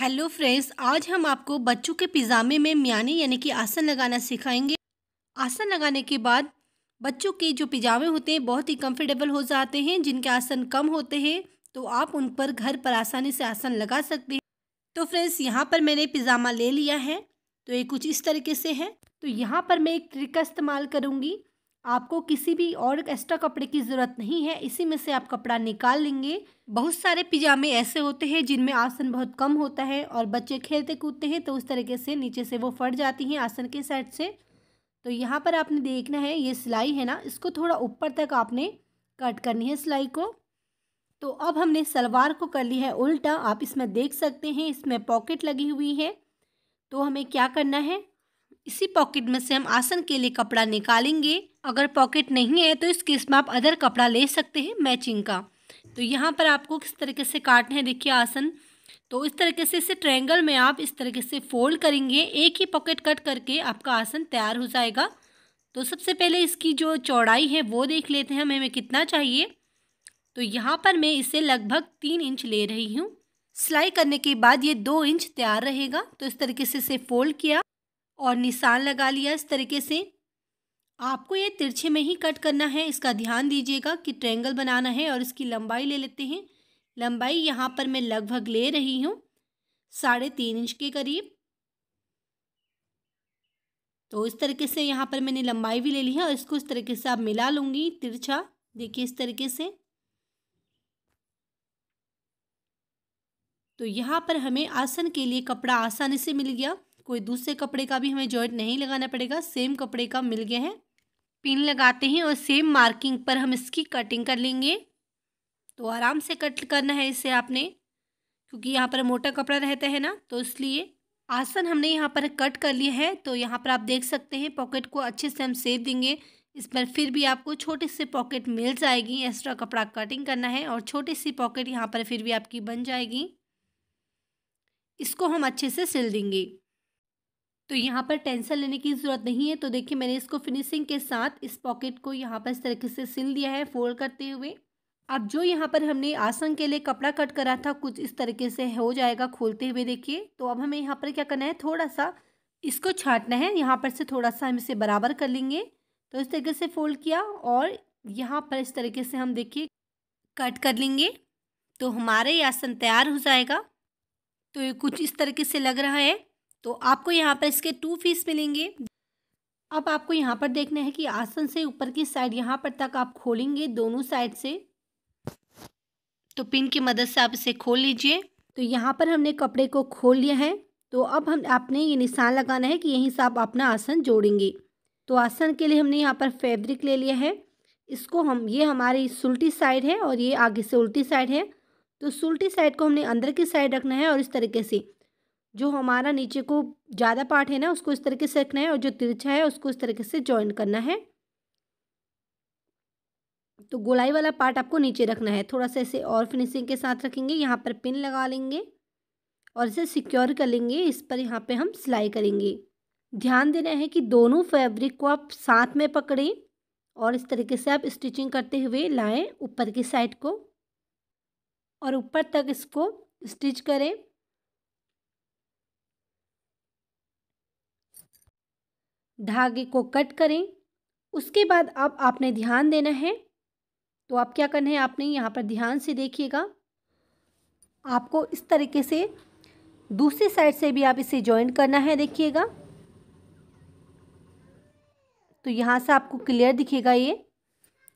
hello friends आज हम आपको बच्चों के पिज़ामे में म्याने यानी कि आसन लगाना सिखाएंगे आसन लगाने के बाद बच्चों के जो पिजामे होते हैं बहुत ही कंफर्टेबल हो जाते हैं जिनके आसन कम होते हैं तो आप उन पर घर पर आसानी से आसन लगा सकते हैं तो फ्रेंड्स यहाँ पर मैंने पिज़ामा ले लिया है तो ये कुछ इस तरीके से है तो यहाँ पर मैं एक ट्रिक का इस्तेमाल करूँगी आपको किसी भी और एक्स्ट्रा कपड़े की ज़रूरत नहीं है इसी में से आप कपड़ा निकाल लेंगे बहुत सारे पिजामे ऐसे होते हैं जिनमें आसन बहुत कम होता है और बच्चे खेलते कूदते हैं तो उस तरीके से नीचे से वो फट जाती हैं आसन के साइड से तो यहाँ पर आपने देखना है ये सिलाई है ना इसको थोड़ा ऊपर तक आपने कट करनी है सिलाई को तो अब हमने सलवार को कर ली है उल्टा आप इसमें देख सकते हैं इसमें पॉकेट लगी हुई है तो हमें क्या करना है इसी पॉकेट में से हम आसन के लिए कपड़ा निकालेंगे अगर पॉकेट नहीं है तो इस केस में आप अदर कपड़ा ले सकते हैं मैचिंग का तो यहाँ पर आपको किस तरीके से काटना है देखिए आसन तो इस तरीके से इसे ट्रायंगल में आप इस तरीके से फोल्ड करेंगे एक ही पॉकेट कट करके आपका आसन तैयार हो जाएगा तो सबसे पहले इसकी जो चौड़ाई है वो देख लेते हैं हमें कितना चाहिए तो यहाँ पर मैं इसे लगभग तीन इंच ले रही हूँ सिलाई करने के बाद ये दो इंच तैयार रहेगा तो इस तरीके से इसे फोल्ड किया और निशान लगा लिया इस तरीके से आपको ये तिरछे में ही कट करना है इसका ध्यान दीजिएगा कि ट्रेंगल बनाना है और इसकी लंबाई ले लेते हैं लंबाई यहाँ पर मैं लगभग ले रही हूँ साढ़े तीन इंच के करीब तो इस तरीके से यहाँ पर मैंने लंबाई भी ले ली है और इसको इस तरीके से आप मिला लूँगी तिरछा देखिए इस तरीके से तो यहाँ पर हमें आसन के लिए कपड़ा आसानी से मिल गया कोई दूसरे कपड़े का भी हमें जॉइंट नहीं लगाना पड़ेगा सेम कपड़े का मिल गया है पिन लगाते हैं और सेम मार्किंग पर हम इसकी कटिंग कर लेंगे तो आराम से कट करना है इसे आपने क्योंकि यहाँ पर मोटा कपड़ा रहता है ना तो इसलिए आसन हमने यहाँ पर कट कर लिया है तो यहाँ पर आप देख सकते हैं पॉकेट को अच्छे से हम सेव देंगे इस पर फिर भी आपको छोटे से पॉकेट मिल जाएगी एक्स्ट्रा कपड़ा कटिंग करना है और छोटी सी पॉकेट यहाँ पर फिर भी आपकी बन जाएगी इसको हम अच्छे से सिल देंगे तो यहाँ पर टेंसल लेने की ज़रूरत नहीं है तो देखिए मैंने इसको फिनिशिंग के साथ इस पॉकेट को यहाँ पर इस तरीके से सिल दिया है फोल्ड करते हुए अब जो यहाँ पर हमने आसन के लिए कपड़ा कट करा था कुछ इस तरीके से हो जाएगा खोलते हुए देखिए तो अब हमें यहाँ पर क्या करना है थोड़ा सा इसको छाटना है यहाँ पर से थोड़ा सा हम इसे बराबर कर लेंगे तो इस तरीके से फोल्ड किया और यहाँ पर इस तरीके से हम देखिए कट कर लेंगे तो हमारा आसन तैयार हो जाएगा तो ये कुछ इस तरीके से लग रहा है तो आपको यहाँ पर इसके टू फीस मिलेंगे अब आपको यहाँ पर देखना है कि आसन से ऊपर की साइड यहाँ पर तक आप खोलेंगे दोनों साइड से तो पिन की मदद से आप इसे खोल लीजिए तो यहाँ पर हमने कपड़े को खोल लिया है तो अब हम आपने ये निशान लगाना है कि यहीं से आप अपना आसन जोड़ेंगे तो आसन के लिए हमने यहाँ पर फैब्रिक ले लिया है इसको हम ये हमारी सुलटी साइड है और ये आगे से उल्टी साइड है तो सुलटी साइड को हमने अंदर की साइड रखना है और इस तरीके से जो हमारा नीचे को ज़्यादा पार्ट है ना उसको इस तरीके से रखना है और जो तिरछा है उसको इस तरीके से ज्वाइन करना है तो गोलाई वाला पार्ट आपको नीचे रखना है थोड़ा सा इसे और फिनिशिंग के साथ रखेंगे यहाँ पर पिन लगा लेंगे और इसे सिक्योर कर लेंगे इस पर यहाँ पे हम सिलाई करेंगे ध्यान देना है कि दोनों फैब्रिक को आप साथ में पकड़ें और इस तरीके से आप स्टिचिंग करते हुए लाएं ऊपर की साइड को और ऊपर तक इसको स्टिच करें धागे को कट करें उसके बाद अब आप, आपने ध्यान देना है तो आप क्या करना है आपने यहाँ पर ध्यान से देखिएगा आपको इस तरीके से दूसरी साइड से भी आप इसे ज्वाइन करना है देखिएगा तो यहाँ से आपको क्लियर दिखेगा ये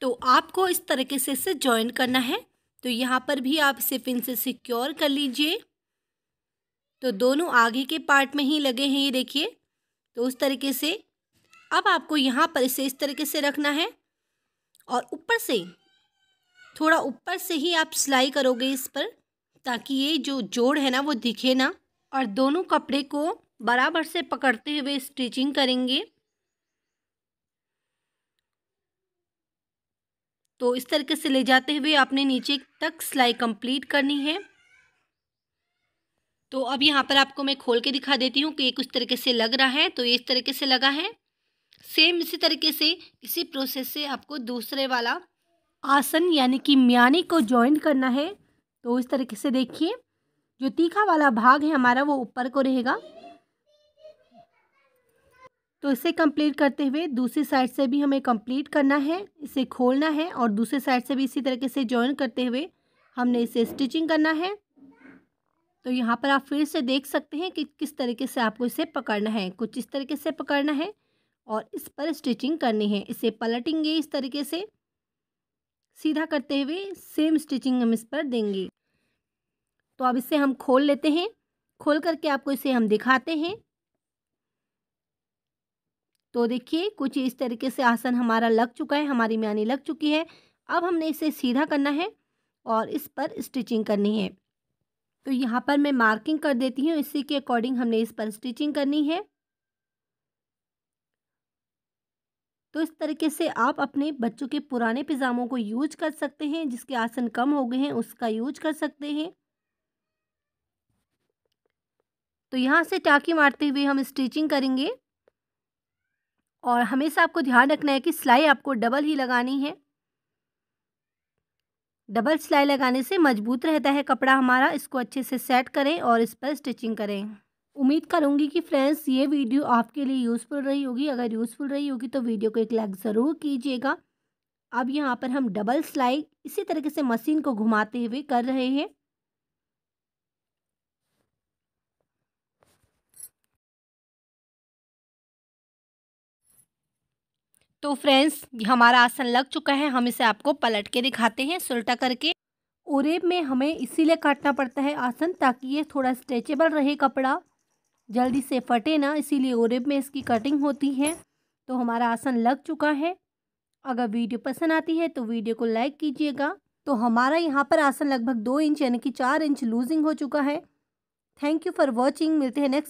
तो आपको इस तरीके से इसे ज्वाइन करना है तो यहाँ पर भी आप इसे पिन से सिक्योर कर लीजिए तो दोनों आगे के पार्ट में ही लगे हैं ये देखिए तो उस तरीके से अब आपको यहाँ पर इसे इस तरीके से रखना है और ऊपर से थोड़ा ऊपर से ही आप सिलाई करोगे इस पर ताकि ये जो जोड़ है ना वो दिखे ना और दोनों कपड़े को बराबर से पकड़ते हुए स्टिचिंग करेंगे तो इस तरीके से ले जाते हुए आपने नीचे तक सिलाई कंप्लीट करनी है तो अब यहाँ पर आपको मैं खोल के दिखा देती हूँ कि ये कुछ तरीके से लग रहा है तो ये इस तरीके से लगा है सेम इसी तरीके से इसी प्रोसेस से आपको दूसरे वाला आसन यानी कि म्याने को ज्वाइन करना है तो इस तरीके से देखिए जो तीखा वाला भाग है हमारा वो ऊपर को रहेगा तो इसे कंप्लीट करते हुए दूसरी साइड से भी हमें कंप्लीट करना है इसे खोलना है और दूसरी साइड से भी इसी तरीके से ज्वाइन करते हुए हमने इसे स्टिचिंग करना है तो यहाँ पर आप फिर से देख सकते हैं कि किस तरीके से आपको इसे पकड़ना है कुछ इस तरीके से पकड़ना है और इस पर स्टिचिंग करनी है इसे पलटेंगे इस तरीके से सीधा करते हुए सेम स्टिचिंग हम इस पर देंगे तो अब इसे हम खोल लेते हैं खोल करके आपको इसे हम दिखाते हैं तो देखिए कुछ इस तरीके से आसन हमारा लग चुका है हमारी म्यानी लग चुकी है अब हमने इसे सीधा करना है और इस पर स्टिचिंग करनी है तो यहाँ पर मैं मार्किंग कर देती हूँ इसी के अकॉर्डिंग हमने इस पर स्टिचिंग करनी है तो इस तरीके से आप अपने बच्चों के पुराने पिज़ामों को यूज कर सकते हैं जिसके आसन कम हो गए हैं उसका यूज कर सकते हैं तो यहाँ से टाँकी मारते हुए हम स्टिचिंग करेंगे और हमेशा आपको ध्यान रखना है कि सिलाई आपको डबल ही लगानी है डबल सिलाई लगाने से मजबूत रहता है कपड़ा हमारा इसको अच्छे से सेट करें और इस पर स्टिचिंग करें उम्मीद करूंगी कि फ्रेंड्स ये वीडियो आपके लिए यूज़फुल रही होगी अगर यूज़फुल रही होगी तो वीडियो को एक लाइक ज़रूर कीजिएगा अब यहाँ पर हम डबल सिलाई इसी तरीके से मशीन को घुमाते हुए कर रहे हैं तो फ्रेंड्स हमारा आसन लग चुका है हम इसे आपको पलट के दिखाते हैं सुलटा करके ओरेब में हमें इसीलिए काटना पड़ता है आसन ताकि ये थोड़ा स्ट्रेचेबल रहे कपड़ा जल्दी से फटे ना इसीलिए ओरेब में इसकी कटिंग होती है तो हमारा आसन लग चुका है अगर वीडियो पसंद आती है तो वीडियो को लाइक कीजिएगा तो हमारा यहाँ पर आसन लगभग दो इंच यानी कि चार इंच लूजिंग हो चुका है थैंक यू फॉर वॉचिंग मिलते हैं नेक्स्ट